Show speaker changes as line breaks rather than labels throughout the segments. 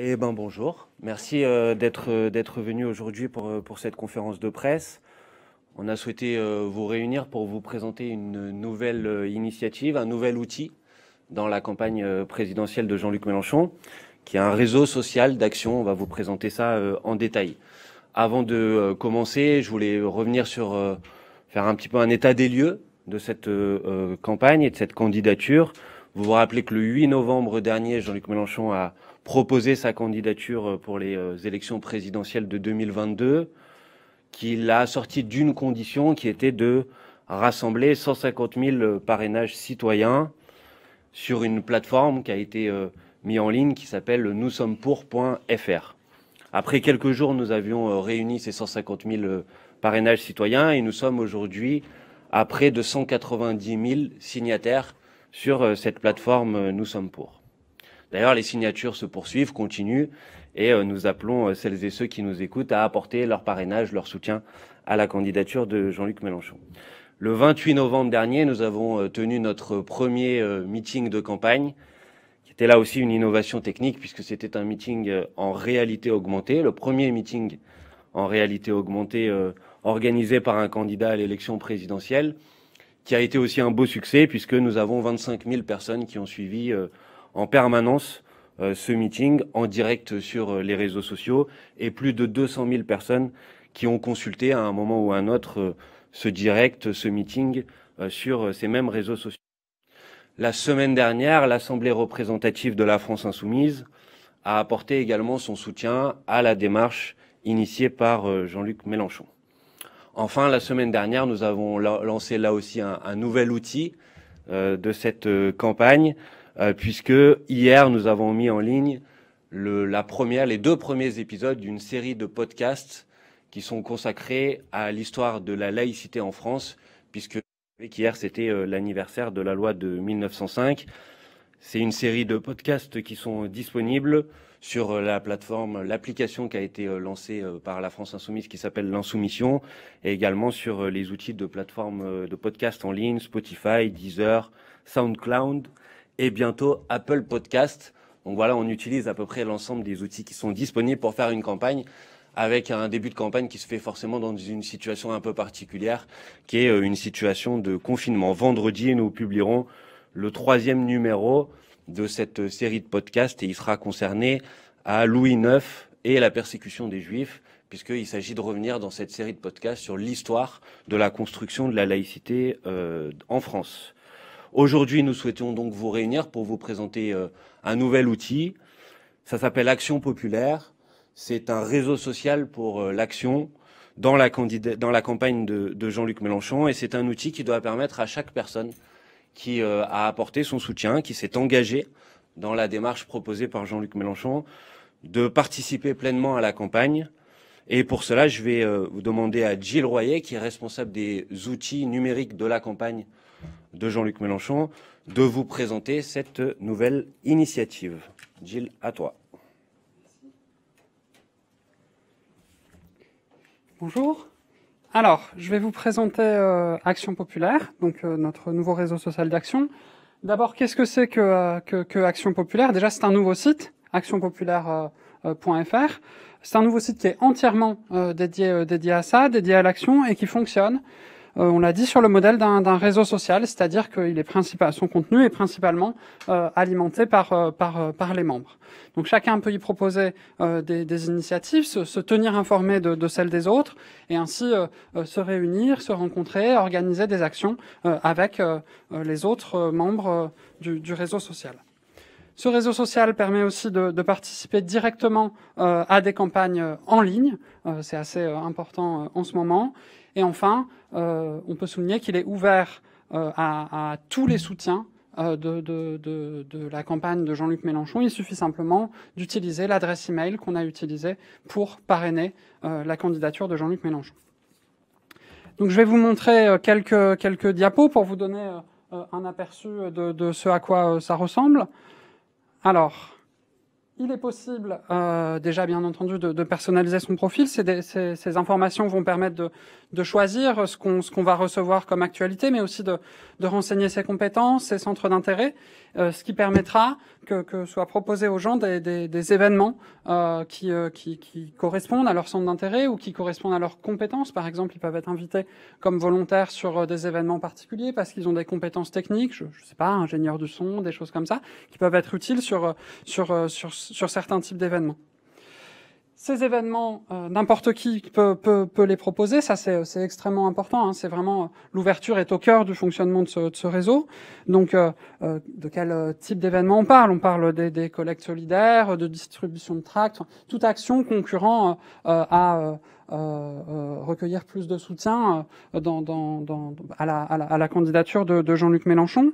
Eh ben bonjour, merci euh, euh, d'être venu aujourd'hui pour, euh, pour cette conférence de presse. On a souhaité vous réunir pour vous présenter une nouvelle initiative, un nouvel outil dans la campagne présidentielle de Jean-Luc Mélenchon, qui est un réseau social d'action. On va vous présenter ça en détail. Avant de commencer, je voulais revenir sur faire un petit peu un état des lieux de cette campagne et de cette candidature. Vous vous rappelez que le 8 novembre dernier, Jean-Luc Mélenchon a proposer sa candidature euh, pour les euh, élections présidentielles de 2022, qu'il a sorti d'une condition qui était de rassembler 150 000 euh, parrainages citoyens sur une plateforme qui a été mise en ligne qui s'appelle nous sommes pour.fr. Après quelques jours, nous avions réuni ces 150 000 parrainages citoyens et nous sommes aujourd'hui à près de 190 000 signataires sur cette plateforme Nous sommes pour. D'ailleurs, les signatures se poursuivent, continuent, et euh, nous appelons euh, celles et ceux qui nous écoutent à apporter leur parrainage, leur soutien à la candidature de Jean-Luc Mélenchon. Le 28 novembre dernier, nous avons euh, tenu notre premier meeting de campagne. qui était là aussi une innovation technique puisque c'était un meeting en réalité augmentée, le premier meeting en réalité augmentée organisé par un candidat à l'élection présidentielle, qui a été aussi un beau succès puisque nous avons 25 000 personnes qui ont suivi en permanence euh, ce meeting en direct sur euh, les réseaux sociaux et plus de 200 000 personnes qui ont consulté à un moment ou à un autre euh, ce direct, ce meeting sur ces mêmes réseaux sociaux. La semaine dernière, l'Assemblée représentative de la France insoumise a apporté également son soutien à la démarche initiée par Jean-Luc Mélenchon. Enfin, la semaine dernière, nous avons lancé là aussi un, un nouvel outil de cette campagne, euh, puisque hier nous avons mis en ligne la première, les deux premiers épisodes d'une série de podcasts qui sont consacrés à l'histoire de la laïcité en France, puisque hier c'était euh, l'anniversaire de la loi de 1905. C'est une série de podcasts qui sont disponibles sur euh, la plateforme, l'application qui a été lancée par la France Insoumise qui s'appelle l'Insoumission et également sur les outils de plateforme de podcasts en ligne, Spotify, Deezer, SoundCloud et bientôt Apple Podcast. Donc voilà, on utilise à peu près l'ensemble des outils qui sont disponibles pour faire une campagne avec un début de campagne qui se fait forcément dans une situation un peu particulière, qui est euh, une situation de confinement. Vendredi, nous publierons le troisième numéro de cette euh, série de podcasts et il sera concerné à Louis IX et la persécution des Juifs, puisqu'il s'agit de revenir dans cette série de podcasts sur l'histoire de la construction de la laïcité euh, en France. Aujourd'hui, nous souhaitons donc vous réunir pour vous présenter euh, un nouvel outil. Ça s'appelle Action Populaire. C'est un réseau social pour euh, l'action dans la, campagne de, Jean-Luc Mélenchon. Et c'est un outil qui doit permettre à chaque personne qui euh, a apporté son soutien, qui s'est engagée dans la démarche proposée par Jean-Luc Mélenchon, de participer pleinement à la campagne. Et pour cela, je vais vous demander à Gilles Royer, qui est responsable des outils numériques de la campagne de Jean-Luc Mélenchon de vous présenter cette nouvelle initiative.
Gilles, à toi. Bonjour. Alors, je vais vous présenter euh, Action Populaire, donc euh, notre nouveau réseau social d'action. D'abord, qu'est-ce que c'est que, euh, que, Action Populaire Déjà, c'est un nouveau site, actionpopulaire.fr. C'est un nouveau site qui est entièrement dédié à ça, dédié à l'action et qui fonctionne. Euh, on l'a dit, sur le modèle d'un réseau social, c'est-à-dire que est principal, son contenu est principalement euh, alimenté par, euh, par, les membres. Donc chacun peut y proposer des, initiatives, se, tenir informé de, celles des autres, et ainsi se réunir, se rencontrer, organiser des actions avec les autres membres du, réseau social. Ce réseau social permet aussi de, participer directement à des campagnes en ligne, c'est assez important en ce moment, et enfin, euh, on peut souligner qu'il est ouvert euh, à, tous les soutiens euh, de, la campagne de Jean-Luc Mélenchon. Il suffit simplement d'utiliser l'adresse email qu'on a utilisée pour parrainer la candidature de Jean-Luc Mélenchon. Donc je vais vous montrer quelques, quelques diapos pour vous donner un aperçu de, ce à quoi ça ressemble. Alors, il est possible, euh, déjà bien entendu, de, personnaliser son profil. ces, informations vont permettre de, choisir ce qu'on va recevoir comme actualité, mais aussi de, de renseigner ses compétences, ses centres d'intérêt. Euh, ce qui permettra que, que soient proposés aux gens des, événements euh, euh, qui, qui, correspondent à leur centre d'intérêt ou qui correspondent à leurs compétences. Par exemple, ils peuvent être invités comme volontaires sur des événements particuliers parce qu'ils ont des compétences techniques, je ne sais pas, ingénieurs du son, des choses comme ça, qui peuvent être utiles sur, sur, sur certains types d'événements ces événements, euh, n'importe qui peut, les proposer, ça c'est extrêmement important, hein. c'est vraiment euh, l'ouverture est au cœur du fonctionnement de ce, réseau. Donc euh, de quel type d'événement on parle On parle des, des, collectes solidaires, de distribution de tracts, toute action concurrent à euh, euh, recueillir plus de soutien euh, dans, dans, à, la, candidature de, Jean-Luc Mélenchon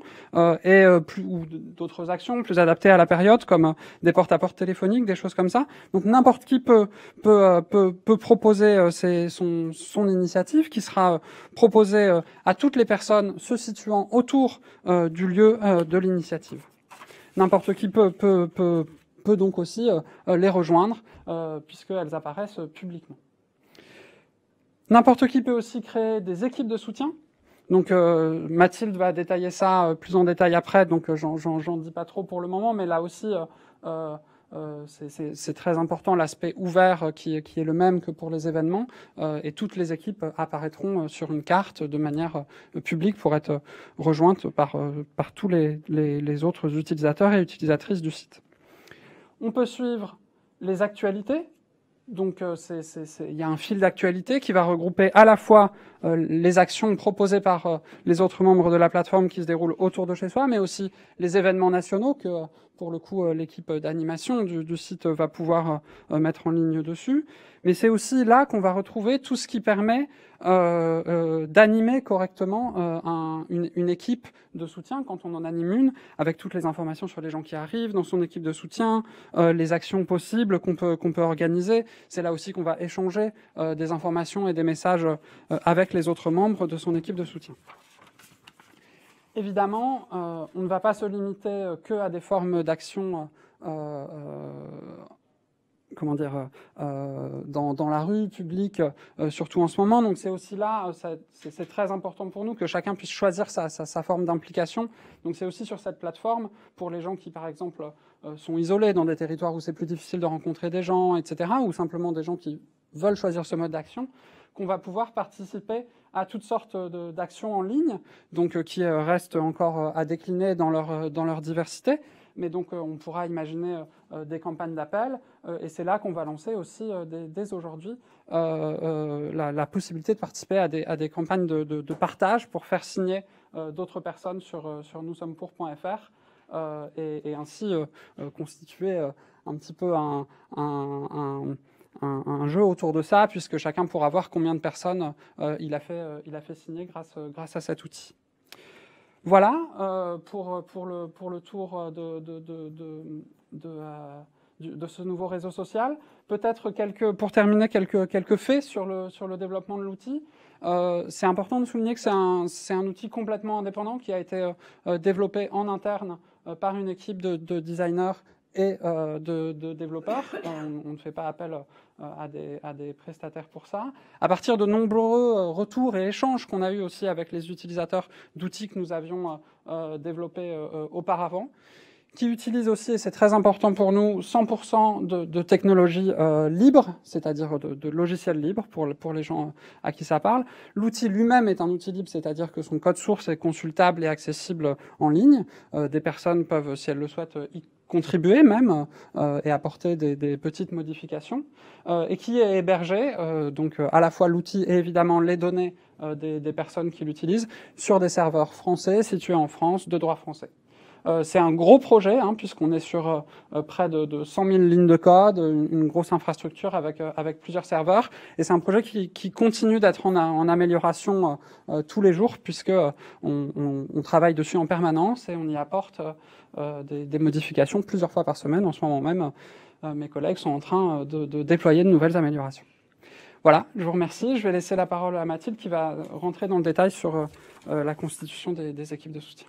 et plus, ou d'autres actions plus adaptées à la période comme des porte-à-porte téléphoniques, des choses comme ça. Donc n'importe qui peut, peut, peut, proposer son, son initiative qui sera proposée à toutes les personnes se situant autour du lieu de l'initiative. N'importe qui peut, peut, peut donc aussi les rejoindre puisqu'elles apparaissent publiquement. N'importe qui peut aussi créer des équipes de soutien. Donc euh, Mathilde va détailler ça euh, plus en détail après, donc euh, j'en dis pas trop pour le moment, mais là aussi c'est très important l'aspect ouvert qui, est le même que pour les événements, et toutes les équipes apparaîtront sur une carte de manière publique pour être rejointes par, tous les autres utilisateurs et utilisatrices du site. On peut suivre les actualités donc euh, il y a un fil d'actualité qui va regrouper à la fois euh, les actions proposées par euh, les autres membres de la plateforme qui se déroulent autour de chez soi, mais aussi les événements nationaux que pour le coup, euh, l'équipe euh, d'animation du, site euh, va pouvoir mettre en ligne dessus. Mais c'est aussi là qu'on va retrouver tout ce qui permet d'animer correctement une, équipe de soutien quand on en anime une, avec toutes les informations sur les gens qui arrivent dans son équipe de soutien, les actions possibles qu'on peut organiser. C'est là aussi qu'on va échanger des informations et des messages avec les autres membres de son équipe de soutien. Évidemment, euh, on ne va pas se limiter euh, que à des formes d'action euh, comment dire, dans, la rue publique, surtout en ce moment. Donc c'est aussi là, c'est très important pour nous que chacun puisse choisir sa, sa forme d'implication. Donc c'est aussi sur cette plateforme, pour les gens qui, par exemple, sont isolés dans des territoires où c'est plus difficile de rencontrer des gens, etc., ou simplement des gens qui veulent choisir ce mode d'action, qu'on va pouvoir participer à toutes sortes d'actions en ligne, donc euh, qui euh, restent encore euh, à décliner dans leur, dans leur diversité. Mais donc on pourra imaginer des campagnes d'appel, et c'est là qu'on va lancer aussi dès, aujourd'hui la, possibilité de participer à des, campagnes de, partage pour faire signer d'autres personnes sur, sur sommes et, et, ainsi constituer un petit peu un jeu autour de ça, puisque chacun pourra voir combien de personnes euh, euh, il a, fait, signer grâce, euh, à cet outil. Voilà pour, le, tour de, ce nouveau réseau social. Peut-être quelques, pour terminer, quelques, quelques faits sur le, développement de l'outil. c'est important de souligner que c'est un, outil complètement indépendant qui a été développé en interne par une équipe de designers et euh, de, développeurs. On, ne fait pas appel euh, à des, à, des, prestataires pour ça. À partir de nombreux euh, retours et échanges qu'on a eu aussi avec les utilisateurs d'outils que nous avions développés auparavant qui utilise aussi, et c'est très important pour nous, 100% de, de technologies euh, libres, c'est-à-dire de, de, logiciels libres pour, pour les gens euh, à qui ça parle. L'outil lui-même est un outil libre, c'est-à-dire que son code source est consultable et accessible euh, en ligne. des personnes peuvent, si elles le souhaitent, y contribuer même et apporter des, petites modifications, et qui est hébergé, donc à la fois l'outil et évidemment les données des personnes qui l'utilisent, sur des serveurs français situés en France de droit français. Euh, c'est un gros projet, hein, puisqu'on est sur euh, euh, près de, de, 100 000 lignes de code, une, grosse infrastructure avec, avec plusieurs serveurs. Et c'est un projet qui, continue d'être en, amélioration tous les jours, puisque on, travaille dessus en permanence et on y apporte des, modifications plusieurs fois par semaine. En ce moment même, mes collègues sont en train de, déployer de nouvelles améliorations. Voilà, je vous remercie. Je vais laisser la parole à Mathilde qui va rentrer dans le détail sur la constitution des équipes de soutien.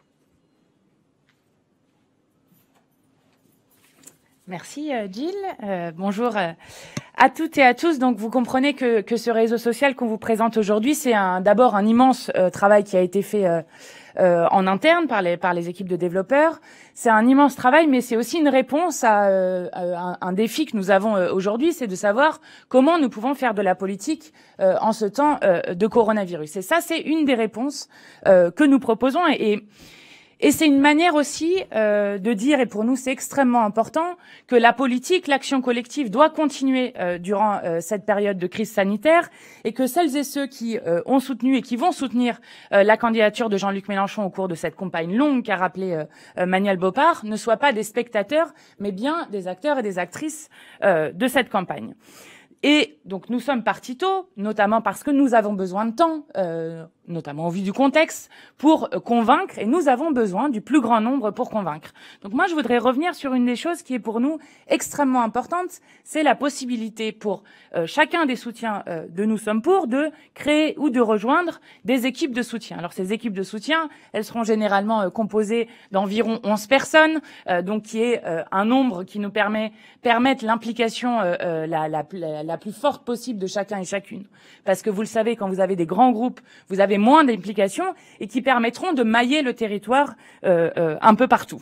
Merci Gilles. Euh, euh, bonjour euh, à toutes et à tous. Donc vous comprenez que, ce réseau social qu'on vous présente aujourd'hui, c'est d'abord un immense travail qui a été fait en interne par les, par les équipes de développeurs. C'est un immense travail, mais c'est aussi une réponse à, un, défi que nous avons aujourd'hui, c'est de savoir comment nous pouvons faire de la politique en ce temps de coronavirus. Et ça, c'est une des réponses que nous proposons. et et c'est une manière aussi euh, de dire, et pour nous c'est extrêmement important, que la politique, l'action collective doit continuer euh, durant euh, cette période de crise sanitaire et que celles et ceux qui ont soutenu et qui vont soutenir la candidature de Jean-Luc Mélenchon au cours de cette campagne longue qu'a rappelé Manuel Bopard ne soient pas des spectateurs, mais bien des acteurs et des actrices de cette campagne. Et donc nous sommes partis tôt, notamment parce que nous avons besoin de temps. Euh, notamment au vu du contexte, pour euh, convaincre, et nous avons besoin du plus grand nombre pour convaincre. Donc moi, je voudrais revenir sur une des choses qui est pour nous extrêmement importante, c'est la possibilité pour euh, chacun des soutiens euh, de Nous sommes pour de créer ou de rejoindre des équipes de soutien. Alors ces équipes de soutien, elles seront généralement composées d'environ 11 personnes, donc qui est un nombre qui nous permet permettre l'implication la plus forte possible de chacun et chacune. Parce que vous le savez, quand vous avez des grands groupes, vous avez moins d'implications et qui permettront de mailler le territoire euh, euh, un peu partout.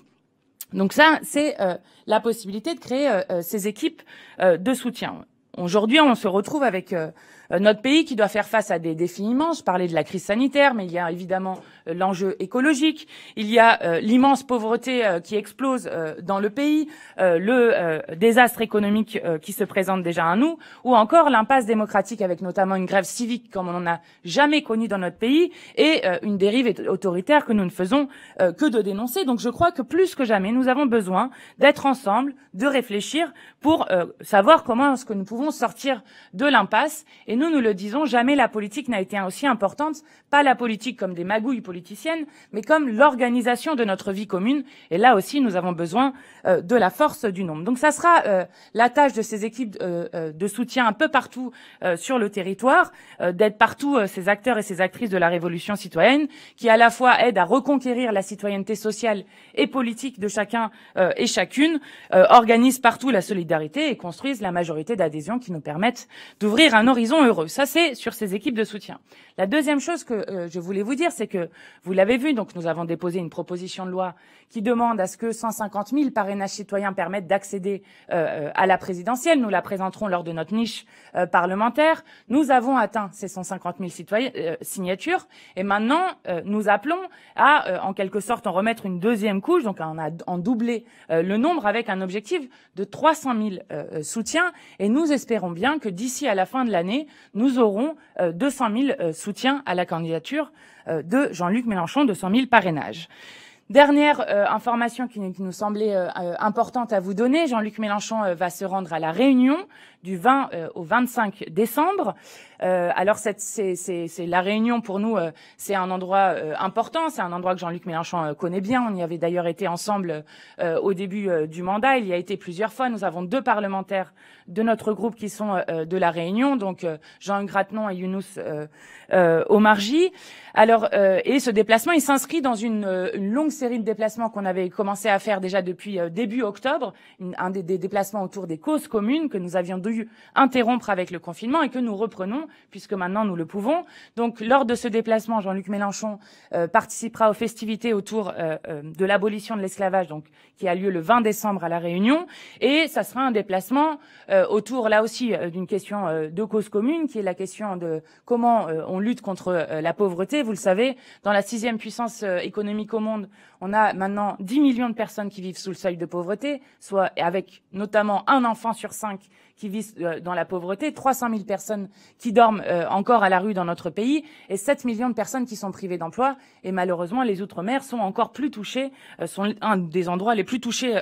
Donc ça, c'est euh, la possibilité de créer ces équipes de soutien. Aujourd'hui, on se retrouve avec euh, notre pays qui doit faire face à des défis immenses. Je parlais de la crise sanitaire, mais il y a évidemment euh, l'enjeu écologique. Il y a euh, l'immense pauvreté qui explose dans le pays, le désastre économique qui se présente déjà à nous, ou encore l'impasse démocratique avec notamment une grève civique comme on n'en a jamais connu dans notre pays et une dérive autoritaire que nous ne faisons que de dénoncer. Donc je crois que plus que jamais, nous avons besoin d'être ensemble, de réfléchir pour savoir comment est-ce que nous pouvons sortir de l'impasse. Et nous, nous le disons, jamais la politique n'a été aussi importante, pas la politique comme des magouilles politiciennes, mais comme l'organisation de notre vie commune. Et là aussi, nous avons besoin euh, de la force du nombre. Donc ça sera euh, la tâche de ces équipes euh, de soutien un peu partout sur le territoire, d'être partout ces acteurs et ces actrices de la révolution citoyenne, qui à la fois aident à reconquérir la citoyenneté sociale et politique de chacun et chacune, organisent partout la solidarité et construisent la majorité d'adhésion qui nous permettent d'ouvrir un horizon heureux. Ça, c'est sur ces équipes de soutien. La deuxième chose que euh, je voulais vous dire, c'est que, vous l'avez vu, donc nous avons déposé une proposition de loi qui demande à ce que 150 000 parrainages citoyens permettent d'accéder euh, euh, à la présidentielle. Nous la présenterons lors de notre niche parlementaire. Nous avons atteint ces 150 000 signatures et maintenant, nous appelons à, en quelque sorte, en remettre une deuxième couche, donc on a en doublé le nombre avec un objectif de 300 000 soutiens et nous espérons bien que d'ici à la fin de l'année, nous aurons 200 euh, 000 euh, soutiens à la candidature euh, de Jean-Luc Mélenchon, 200 000 parrainages. Dernière information qui, nous semblait importante à vous donner, Jean-Luc Mélenchon va se rendre à la Réunion du 20 euh, au 25 décembre. Euh, alors cette, c'est, c'est, c'est la Réunion pour nous, euh, c'est un endroit important, c'est un endroit que Jean-Luc Mélenchon connaît bien. On y avait d'ailleurs été ensemble au début du mandat. Il y a été plusieurs fois. Nous avons deux parlementaires de notre groupe qui sont de la Réunion, donc Jean Grattenon et Younous Omarji. Alors et ce déplacement, il s'inscrit dans une, longue série de déplacements qu'on avait commencé à faire déjà depuis début octobre, un des, des déplacements autour des causes communes que nous avions interrompre avec le confinement et que nous reprenons, puisque maintenant nous le pouvons. Donc, lors de ce déplacement, Jean-Luc Mélenchon euh, participera aux festivités autour euh, euh, de l'abolition de l'esclavage, donc qui a lieu le 20 décembre à La Réunion. Et ça sera un déplacement autour, là aussi, d'une question de cause commune, qui est la question de comment on lutte contre la pauvreté. Vous le savez, dans la sixième puissance économique au monde, on a maintenant 10 millions de personnes qui vivent sous le seuil de pauvreté, soit avec notamment un enfant sur cinq qui vivent euh, dans la pauvreté, 300 000 personnes qui dorment euh, encore à la rue dans notre pays et 7 millions de personnes qui sont privées d'emploi. Et malheureusement, les Outre-mer sont encore plus touchés, euh, sont un des endroits les plus touchés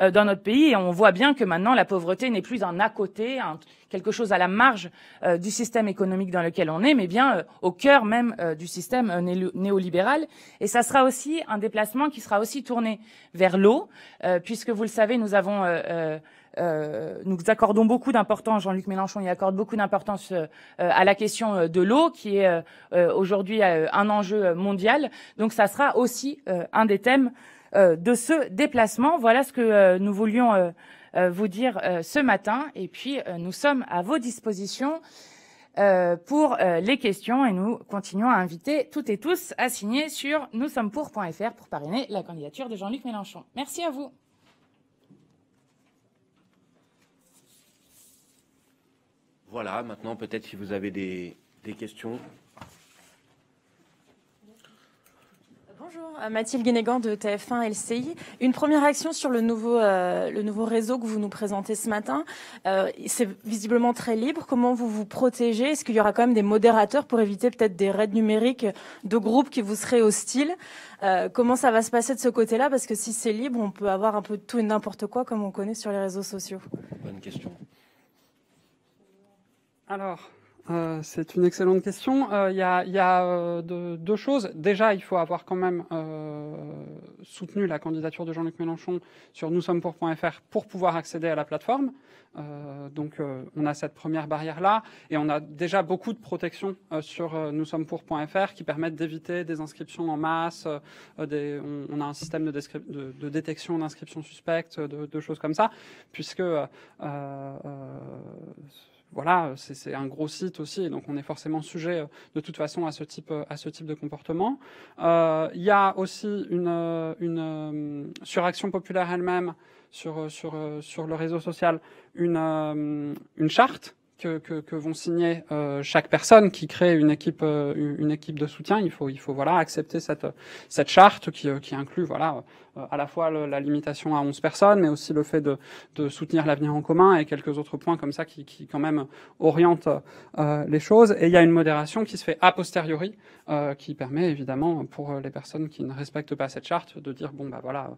dans notre pays. Et on voit bien que maintenant, la pauvreté n'est plus un à côté, un, quelque chose à la marge du système économique dans lequel on est, mais bien au cœur même du système néolibéral. Et ça sera aussi un déplacement qui sera aussi tourné vers l'eau, puisque vous le savez, nous avons euh, nous accordons beaucoup d'importance, Jean-Luc Mélenchon y accorde beaucoup d'importance euh, euh, à la question de l'eau, qui est aujourd'hui un enjeu mondial. Donc ça sera aussi un des thèmes de ce déplacement. Voilà ce que nous voulions vous dire ce matin. Et puis nous sommes à vos dispositions. pour les questions et nous continuons à inviter toutes et tous à signer sur nous sommes pour.fr pour parrainer la candidature de Jean-Luc Mélenchon. Merci à vous.
Voilà, maintenant peut-être si vous avez des, questions.
Bonjour, euh, Mathilde Guénégan de TF1 LCI. Une première action sur le nouveau, euh, le nouveau réseau que vous nous présentez ce matin. Euh, c'est visiblement très libre. Comment vous vous protégez Est-ce qu'il y aura quand même des modérateurs pour éviter peut-être des raids numériques de groupes qui vous seraient hostiles Comment ça va se passer de ce côté-là Parce que si c'est libre, on peut avoir un peu tout et n'importe quoi comme on connaît sur les réseaux sociaux.
Bonne question. Alors, euh, c'est une excellente question. Euh, il y a, euh, deux choses. Déjà, il faut avoir quand même soutenu la candidature de Jean-Luc Mélenchon sur nous sommes pour.fr pour pouvoir accéder à la plateforme. donc, on a cette première barrière-là et on a déjà beaucoup de protections sur nous sommes pour.fr qui permettent d'éviter des inscriptions en masse. on, a un système de, de, de détection d'inscriptions suspectes, de, choses comme ça, puisque voilà, c'est un gros site aussi, donc on est forcément sujet euh, de toute façon à ce type, euh, à ce type de comportement. Euh, il y a aussi une, une suraction populaire elle-même sur, le réseau social, une, charte que, vont signer chaque personne qui crée une équipe une équipe de soutien il faut voilà accepter cette charte qui, qui inclut voilà euh, à la fois la limitation à 11 personnes, mais aussi le fait de, de soutenir l'avenir en commun et quelques autres points comme ça qui, qui quand même orientent euh, les choses. Et il y a une modération qui se fait a posteriori, euh, qui permet évidemment pour les personnes qui ne respectent pas cette charte de dire bon bah voilà,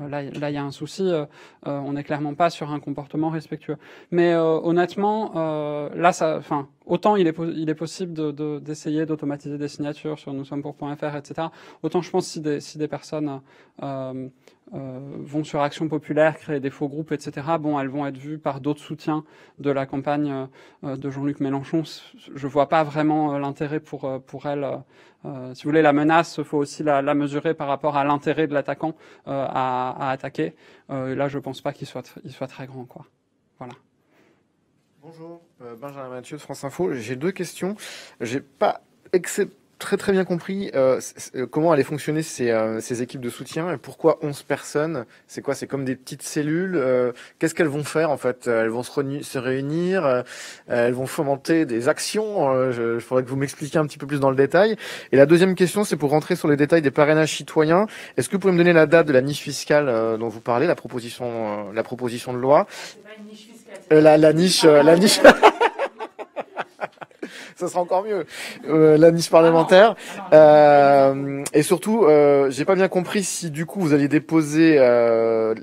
euh, là il y a un souci, euh, on n'est clairement pas sur un comportement respectueux. Mais honnêtement, là ça, enfin autant il est, il est possible d'essayer d'automatiser des signatures sur nous sommes pour.fr, etc. Autant je pense si des, si des personnes euh, euh, vont sur Action Populaire, créer des faux groupes, etc., bon, elles vont être vues par d'autres soutiens de la campagne euh, de Jean-Luc Mélenchon. Je vois pas vraiment l'intérêt pour, pour elles. si vous voulez, la menace, il faut aussi la, mesurer par rapport à l'intérêt de l'attaquant à, à, attaquer. là, je pense pas qu'il soit, il soit très grand, quoi. Voilà. Bonjour, euh, Benjamin Mathieu de France Info. J'ai deux questions. J'ai pas très très bien compris euh, euh, comment allaient fonctionner ces, équipes de soutien et pourquoi 11 personnes. C'est quoi C'est comme des petites cellules. Qu'est-ce qu'elles vont faire en fait Elles vont se, réunir, elles vont fomenter des actions. je, je faudrait que vous m'expliquiez un petit peu plus dans le détail. Et la deuxième question, c'est pour rentrer sur les détails des parrainages citoyens. Est-ce que vous pouvez me donner la date de la niche fiscale dont vous parlez, la proposition, la proposition de loi euh, la, niche, euh, la niche.
ça sera encore mieux.
Euh, la niche parlementaire. et surtout, euh, j'ai pas bien compris si du coup vous alliez déposer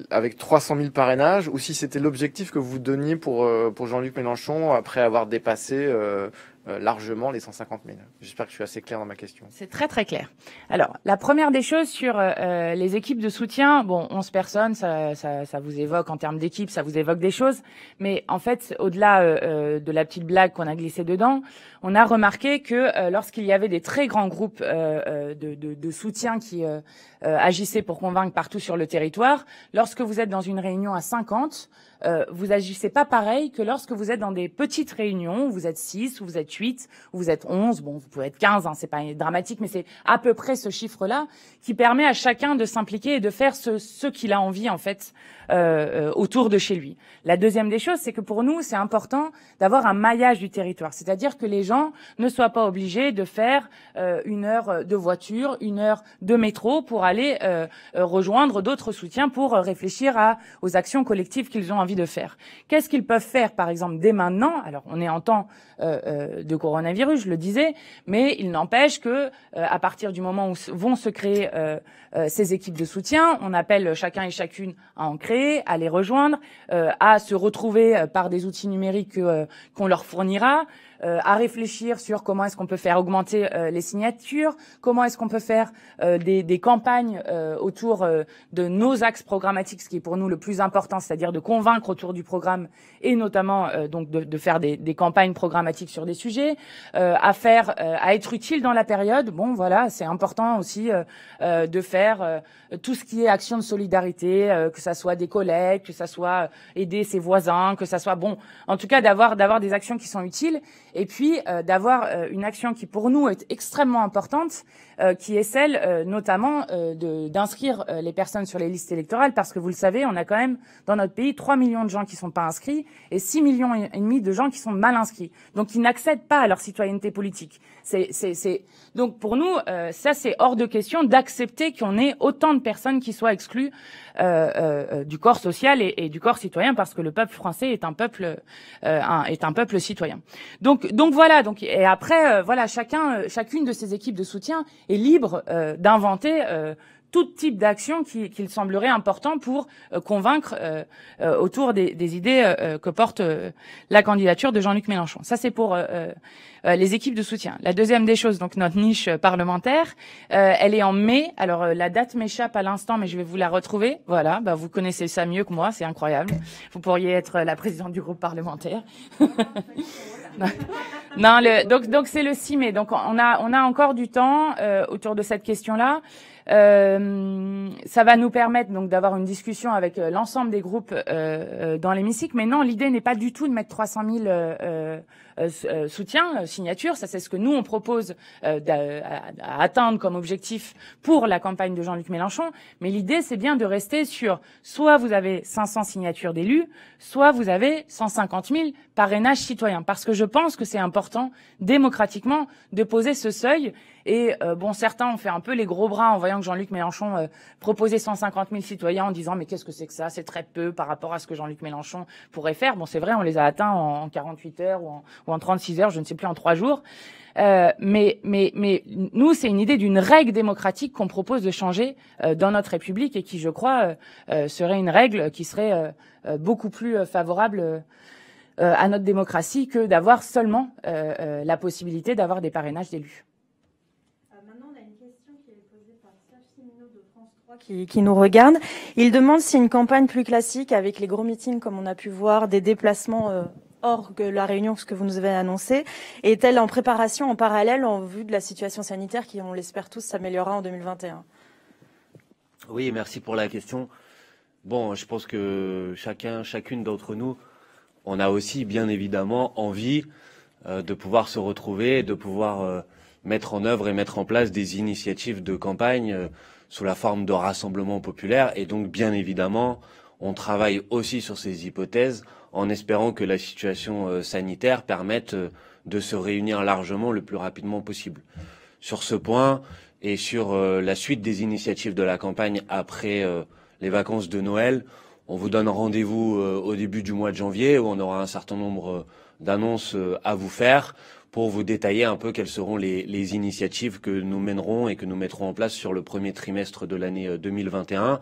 avec 300 000 parrainages ou si c'était l'objectif que vous donniez pour pour Jean-Luc Mélenchon après avoir dépassé euh,
largement les 150 000. J'espère que je suis assez clair dans ma question. C'est très très clair. Alors, la première des choses sur euh, euh, les équipes de soutien, bon, 11 personnes, ça, ça, ça vous évoque en termes d'équipe, ça vous évoque des choses, mais en fait, au-delà de la petite blague qu'on a glissée dedans, on a remarqué que lorsqu'il y avait des très grands groupes de, de, de, soutien qui agissaient pour convaincre partout sur le territoire, lorsque vous êtes dans une réunion à 50, euh, vous agissez pas pareil que lorsque vous êtes dans des petites réunions, vous êtes 6, vous êtes 8, vous êtes 11, bon, vous pouvez être 15, hein, c'est pas dramatique, mais c'est à peu près ce chiffre-là qui permet à chacun de s'impliquer et de faire ce, ce qu'il a envie, en fait, euh, euh, autour de chez lui. La deuxième des choses, c'est que pour nous, c'est important d'avoir un maillage du territoire, c'est-à-dire que les gens ne soient pas obligés de faire euh, une heure de voiture, une heure de métro pour aller rejoindre d'autres soutiens pour réfléchir à, aux actions collectives qu'ils ont envie de faire. Qu'est-ce qu'ils peuvent faire, par exemple, dès maintenant Alors, on est en temps euh, euh, de coronavirus, je le disais, mais il n'empêche que, euh, à partir du moment où vont se créer ces équipes de soutien, on appelle chacun et chacune à en créer, à les rejoindre, à se retrouver par des outils numériques qu'on leur fournira. Euh, à réfléchir sur comment est-ce qu'on peut faire augmenter euh, les signatures, comment est-ce qu'on peut faire euh, des, des, campagnes autour de nos axes programmatiques, ce qui est pour nous le plus important, c'est-à-dire de convaincre autour du programme et notamment donc de, faire des, des, campagnes programmatiques sur des sujets, à faire, à être utile dans la période. Bon, voilà, c'est important aussi de faire tout ce qui est action de solidarité, que ça soit des collègues, que ça soit aider ses voisins, que ça soit bon, en tout cas d'avoir d'avoir des actions qui sont utiles et puis euh, d'avoir euh, une action qui pour nous est extrêmement importante, euh, qui est celle euh, notamment euh, d'inscrire les personnes sur les listes électorales, parce que vous le savez, on a quand même dans notre pays 3 millions de gens qui ne sont pas inscrits et 6 millions et demi de gens qui sont mal inscrits, donc qui n'accèdent pas à leur citoyenneté politique. C'est, c'est, Donc pour nous, ça c'est hors de question d'accepter qu'on ait autant de personnes qui soient exclues du corps social et, du corps citoyen, parce que le peuple français est un peuple est un peuple citoyen. Donc donc voilà. Donc et après voilà, chacun chacune de ces équipes de soutien est libre euh, d'inventer euh, tout type d'action qu'il qui semblerait important pour euh, convaincre autour des, des idées que porte la candidature de Jean-Luc Mélenchon. Ça, c'est pour les équipes de soutien. La deuxième des choses, donc notre niche parlementaire, elle est en mai. Alors la date m'échappe à l'instant, mais je vais vous la retrouver. Voilà, bah, vous connaissez ça mieux que moi, c'est incroyable. Vous pourriez être la présidente du groupe parlementaire. non, le, donc donc c'est le 6 mai. Donc on a on a encore du temps euh, autour de cette question-là. Euh, ça va nous permettre donc d'avoir une discussion avec euh, l'ensemble des groupes euh, dans l'hémicycle. Mais non, l'idée n'est pas du tout de mettre 300 000 euh, soutiens, signatures. Ça, c'est ce que nous on propose d'atteindre comme objectif pour la campagne de Jean-Luc Mélenchon. Mais l'idée, c'est bien de rester sur soit vous avez 500 signatures d'élus, soit vous avez 150 000 parrainages citoyens. Parce que je pense que c'est important démocratiquement de poser ce seuil et euh, bon, certains ont fait un peu les gros bras en voyant que Jean-Luc Mélenchon euh, proposait 150 000 citoyens en disant mais qu'est-ce que c'est que ça C'est très peu par rapport à ce que Jean-Luc Mélenchon pourrait faire. Bon, c'est vrai, on les a atteints en 48 heures ou en, 36 heures, je ne sais plus, en trois jours. Euh, mais, mais, mais nous, c'est une idée d'une règle démocratique qu'on propose de changer dans notre République et qui, je crois, serait une règle qui serait beaucoup plus favorable à notre démocratie que d'avoir seulement la possibilité d'avoir des parrainages d'élus. Qui, nous regardent. il demande si une campagne plus classique, avec les gros meetings comme on a pu voir, des déplacements euh, hors de la réunion, ce que vous nous avez annoncé, est-elle en préparation en parallèle en vue de la situation sanitaire qui, on l'espère tous, s'améliorera en 2021
Oui, merci pour la question. Bon, je pense que chacun, chacune d'entre nous, on a aussi bien évidemment envie euh, de pouvoir se retrouver, de pouvoir euh, mettre en œuvre et mettre en place des initiatives de campagne sous la forme de rassemblements populaires. Et donc, bien évidemment, on travaille aussi sur ces hypothèses en espérant que la situation euh, sanitaire permette euh, de se réunir largement le plus rapidement possible. Sur ce point et sur euh, la suite des initiatives de la campagne après les vacances de Noël, on vous donne rendez-vous au début du mois de janvier où on aura un certain nombre d'annonces à vous faire pour vous détailler un peu quelles seront les, initiatives que nous mènerons et que nous mettrons en place sur le premier trimestre de l'année 2021. Euh,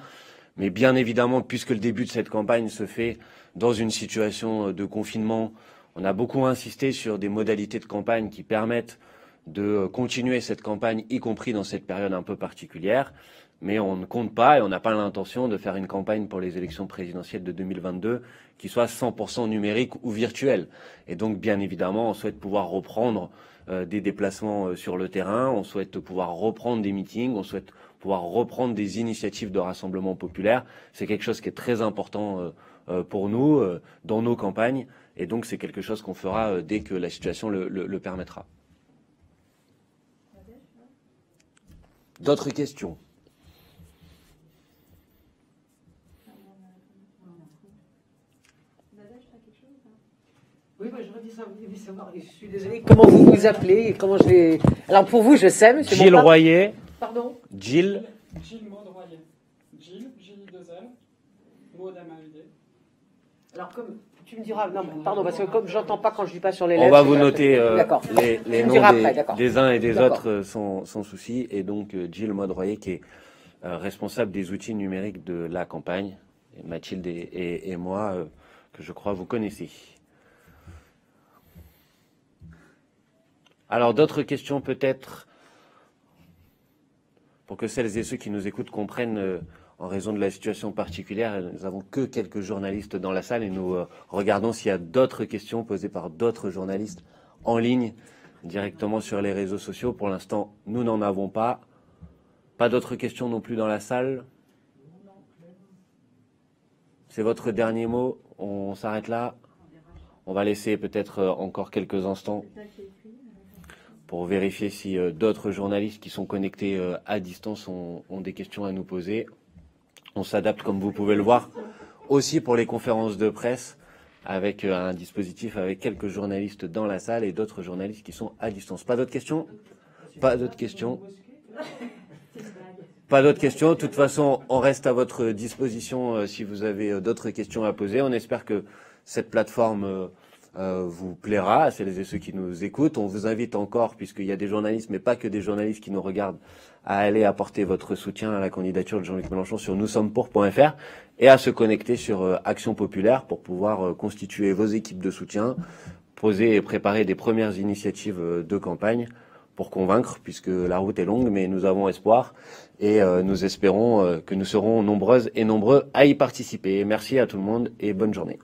Mais bien évidemment, puisque le début de cette campagne se fait dans une situation euh, de confinement, on a beaucoup insisté sur des modalités de campagne qui permettent de euh, continuer cette campagne, y compris dans cette période un peu particulière mais on ne compte pas et on n'a pas l'intention de faire une campagne pour les élections présidentielles de 2022 qui soit 100% numérique ou virtuelle. Et donc, bien évidemment, on souhaite pouvoir reprendre euh, des déplacements euh, sur le terrain, on souhaite pouvoir reprendre des meetings, on souhaite pouvoir reprendre des initiatives de rassemblement populaire. C'est quelque chose qui est très important euh, pour nous dans nos campagnes. Et donc, c'est quelque chose qu'on fera dès que la situation le permettra. D'autres questions
Oui, je j'aurais dit ça, vous Je suis désolée,
comment vous vous
appelez et comment vais Alors pour vous, je sais, monsieur. Gilles Royer. Pardon Gilles.
Gilles Maud Royer. Gilles, Gilles Dezel, Maud Alors comme. Tu me diras, non,
pardon, parce que comme j'entends pas quand je dis pas sur les lèvres. On va vous noter euh, les, noms des, uns et des autres euh, sans, sans, souci. Et donc, euh, Gilles Maudroyer, qui est responsable des outils numériques de la campagne, Mathilde et, moi, que je crois vous connaissez. Alors d'autres questions peut-être pour que celles et ceux qui nous écoutent comprennent euh, en raison de la situation particulière. Nous n'avons que quelques journalistes dans la salle et nous euh, regardons s'il y a d'autres questions posées par d'autres journalistes en ligne directement sur les réseaux sociaux. Pour l'instant, nous n'en avons pas. Pas d'autres questions non plus dans la salle. C'est votre dernier mot. On s'arrête là. On va laisser peut-être euh, encore quelques instants pour vérifier si euh, d'autres journalistes qui sont connectés euh, à distance ont, ont, des questions à nous poser. On s'adapte, comme vous pouvez le voir, aussi pour les conférences de presse avec euh, un dispositif avec quelques journalistes dans la salle et d'autres journalistes qui sont à distance. Pas d'autres questions Pas d'autres questions Pas d'autres questions. De toute façon, on reste à votre disposition si vous avez d'autres questions à poser. On espère que cette plateforme euh, vous plaira, à celles et ceux qui nous écoutent. On vous invite encore, puisqu'il y a des journalistes, mais pas que des journalistes qui nous regardent, à aller apporter votre soutien à la candidature de Jean-Luc Mélenchon sur noussommepour.fr et à se connecter sur euh, Action Populaire pour pouvoir euh, constituer vos équipes de soutien, poser et préparer des premières initiatives de campagne pour convaincre, puisque la route est longue, mais nous avons espoir et nous espérons que nous serons nombreuses et nombreux à y participer. Merci à tout le monde et bonne journée.